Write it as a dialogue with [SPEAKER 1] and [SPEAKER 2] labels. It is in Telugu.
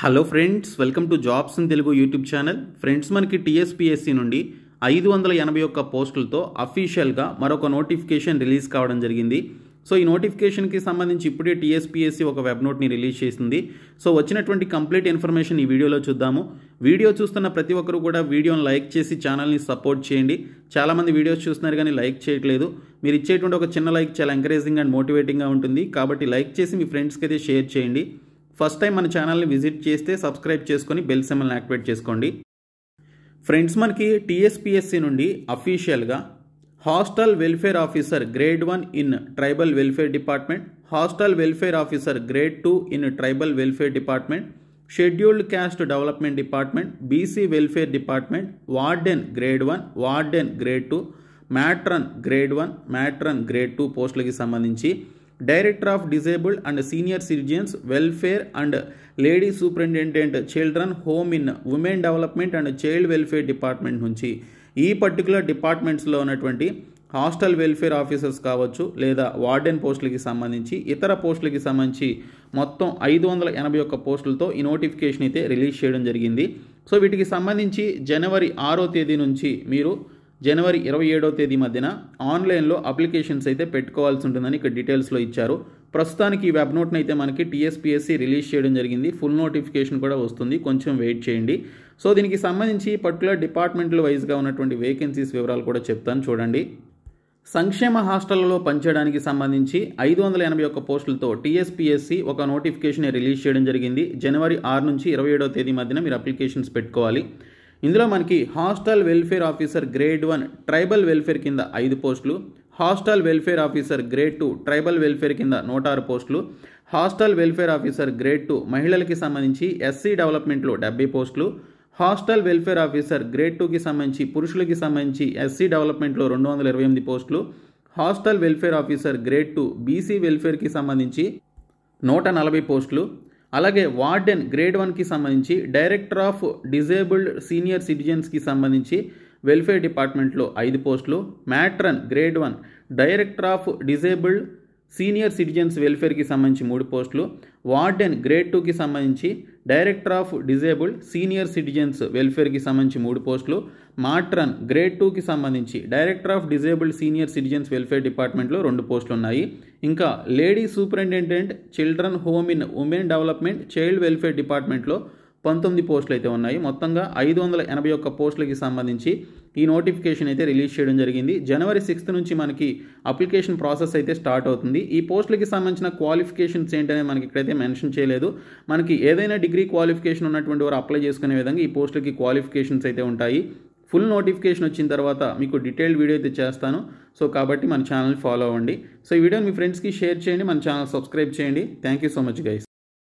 [SPEAKER 1] hello friends welcome to jobs in Telugu YouTube channel friends మనకి టీఎస్పీఎస్సీ నుండి ఐదు వందల ఎనభై ఒక్క పోస్టులతో అఫీషియల్గా మరొక నోటిఫికేషన్ రిలీజ్ కావడం జరిగింది సో ఈ నోటిఫికేషన్కి సంబంధించి ఇప్పుడే టీఎస్పీఎస్సీ ఒక వెబ్ నోట్ని రిలీజ్ చేసింది సో వచ్చినటువంటి కంప్లీట్ ఇన్ఫర్మేషన్ ఈ వీడియోలో చూద్దాము వీడియో చూస్తున్న ప్రతి ఒక్కరు కూడా వీడియోని లైక్ చేసి ఛానల్ని సపోర్ట్ చేయండి చాలామంది వీడియోస్ చూస్తున్నారు కానీ లైక్ చేయట్లేదు మీరు ఇచ్చేటువంటి ఒక చిన్న లైక్ చాలా ఎంకరేజింగ్ అండ్ మోటివేటింగ్గా ఉంటుంది కాబట్టి లైక్ చేసి మీ ఫ్రెండ్స్కి అయితే షేర్ చేయండి ఫస్ట్ టైం మన ఛానల్ని విజిట్ చేస్తే సబ్స్క్రైబ్ చేసుకొని బెల్ సెమల్ని యాక్టివేట్ చేసుకోండి ఫ్రెండ్స్ మనకి టీఎస్పిఎస్సి నుండి అఫీషియల్గా hostel welfare officer grade one in tribal welfare department hostel welfare officer grade two in tribal welfare department scheduled caste development department BC welfare department warden grade one warden grade two matron grade one matron grade two పోస్టులకి సంబంధించి director of disabled and senior citizens welfare and lady superintendent children home in women development and child welfare department నుంచి ఈ పర్టికులర్ డిపార్ట్మెంట్స్లో ఉన్నటువంటి హాస్టల్ వెల్ఫేర్ ఆఫీసర్స్ కావచ్చు లేదా వార్డెన్ పోస్టులకి సంబంధించి ఇతర పోస్టులకి సంబంధించి మొత్తం ఐదు వందల ఎనభై ఒక్క పోస్టులతో ఈ నోటిఫికేషన్ అయితే రిలీజ్ చేయడం జరిగింది సో వీటికి సంబంధించి జనవరి ఆరో తేదీ నుంచి మీరు జనవరి ఇరవై ఏడో తేదీ మధ్యన ఆన్లైన్లో అప్లికేషన్స్ అయితే పెట్టుకోవాల్సి ఉంటుందని ఇక్కడ డీటెయిల్స్లో ఇచ్చారు ప్రస్తుతానికి ఈ వెబ్ నోట్ని అయితే మనకి టీఎస్పీఎస్సీ రిలీజ్ చేయడం జరిగింది ఫుల్ నోటిఫికేషన్ కూడా వస్తుంది కొంచెం వెయిట్ చేయండి సో దీనికి సంబంధించి పర్టికులర్ డిపార్ట్మెంట్ల వైజ్గా ఉన్నటువంటి వేకెన్సీస్ వివరాలు కూడా చెప్తాను చూడండి సంక్షేమ హాస్టళ్లలో పనిచేయడానికి సంబంధించి ఐదు వందల ఎనభై ఒక్క పోస్టులతో టీఎస్పీఎస్సీ ఒక నోటిఫికేషన్ రిలీజ్ చేయడం జరిగింది జనవరి ఆరు నుంచి ఇరవై ఏడవ తేదీ మధ్యన మీరు అప్లికేషన్స్ పెట్టుకోవాలి ఇందులో మనకి hostel welfare officer grade one tribal welfare కింద ఐదు పోస్టులు hostel welfare officer grade two tribal welfare కింద నూట ఆరు పోస్టులు hostel welfare officer grade two మహిళలకి సంబంధించి ఎస్సీ డెవలప్మెంట్లో డెబ్బై పోస్టులు హాస్టల్ వెల్ఫేర్ ఆఫీసర్ గ్రేడ్ టూకి సంబంధించి పురుషులకి సంబంధించి ఎస్సీ డెవలప్మెంట్లో రెండు వందల ఇరవై ఎనిమిది పోస్టులు hostel welfare officer grade two BC వెల్ఫేర్కి సంబంధించి నూట నలభై పోస్టులు అలాగే వార్డెన్ గ్రేడ్ వన్కి సంబంధించి డైరెక్టర్ ఆఫ్ డిజేబుల్డ్ సీనియర్ సిటిజన్స్కి సంబంధించి వెల్ఫేర్ డిపార్ట్మెంట్లో ఐదు పోస్టులు matron grade one director of disabled senior citizens వెల్ఫేర్కి సంబంధించి మూడు పోస్టులు వార్డెన్ గ్రేడ్ టూకి సంబంధించి director of disabled senior citizens వెల్ఫేర్కి సంబంధించి మూడు పోస్టులు మాట్రన్ గ్రేడ్ టూకి సంబంధించి director of disabled senior citizens welfare డిపార్ట్మెంట్లో రెండు పోస్టులు ఉన్నాయి ఇంకా lady superintendent children home in women development child welfare డిపార్ట్మెంట్లో పంతొమ్మిది పోస్టులు అయితే ఉన్నాయి మొత్తంగా ఐదు వందల ఎనభై ఒక్క పోస్టులకి సంబంధించి ఈ నోటిఫికేషన్ అయితే రిలీజ్ చేయడం జరిగింది జనవరి సిక్స్త్ నుంచి మనకి అప్లికేషన్ ప్రాసెస్ అయితే స్టార్ట్ అవుతుంది ఈ పోస్టులకి సంబంధించిన క్వాలిఫికేషన్స్ ఏంటనే మనకి ఇక్కడైతే మెన్షన్ చేయలేదు మనకి ఏదైనా డిగ్రీ క్వాలిఫికేషన్ ఉన్నటువంటి వారు అప్లై చేసుకునే విధంగా ఈ పోస్టులకి క్వాలిఫికేషన్స్ అయితే ఉంటాయి ఫుల్ నోటిఫికేషన్ వచ్చిన తర్వాత మీకు డీటెయిల్డ్ వీడియో అయితే చేస్తాను సో కాబట్టి మన ఛానల్ ఫాలో అవ్వండి సో ఈ వీడియోని మీ ఫ్రెండ్స్కి షేర్ చేయండి మన ఛానల్ సబ్స్క్రైబ్ చేయండి thank you so much guys